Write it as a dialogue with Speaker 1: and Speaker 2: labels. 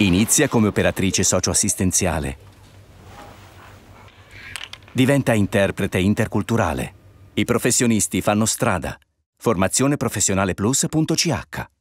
Speaker 1: Inizia come operatrice socioassistenziale. Diventa interprete interculturale. I professionisti fanno strada. Formazioneprofessionaleplus.ch